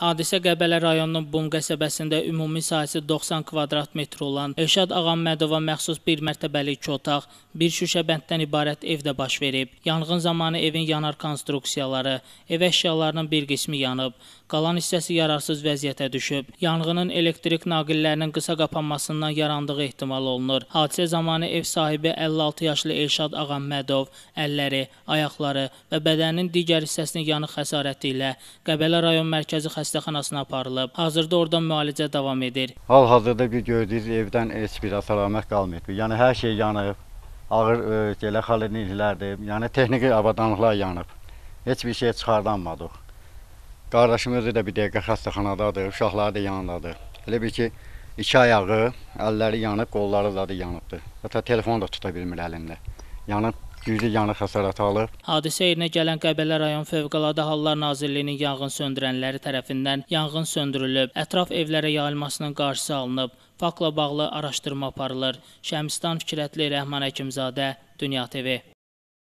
Hadisə Qəbələ rayonunun Bum qəsəbəsində ümumi sahəsi 90 kvadrat metr olan Elşad Ağammədova məxsus bir mərtəbəli iki otaq, bir şüşə bənddən ibarət evdə baş verib. Yanğın zamanı evin yanar konstruksiyaları, ev əşyalarının bir qismi yanıb, qalan hissəsi yararsız vəziyyətə düşüb. Yanğının elektrik naqillərinin qısa qapanmasından yarandığı ehtimal olunur. Hadisə zamanı ev sahibi 56 yaşlı Elşad Ağammədov əlləri, ayaqları və bədəninin digər hissəsinin yanıq xəsarəti ilə Qəbələ rayon mərkəzi xəstəxanasına xəstəxanasına aparılıb. Hazırda orada müalicə davam edir. Hal-hazırda bir gördüyünüz evdən heç bir əsəlamət qalmayıb. Yəni hər şey yanıb. Ağır gələ e, xəlinliklərdir. Yəni texniki avadanlıqlar yanıb. Heç bir şey çıxardanmadıq. Qardaşım özü də bir dəqiqə xəstəxanadadır, uşaqları da yanındadır. Elə bir ki, iki ayağı, əlləri yanıb, qolları da yanıbdır. Hətta telefonu da tuta bilmir əlində. Yanıb güclü yanıq xəsarəti alıb. Hadisə yerinə gələn Qəbələ rayon Fövqəladə Hallar Nazirliyinin yanğın söndürənləri tərəfindən yanğın söndürülüb, ətraf evlərə yayılmasının qarşısı alınıb. Faktla bağlı araşdırma aparılır. Şəmstan Fikrətli Rəhman Həkimzadə, Dünya TV.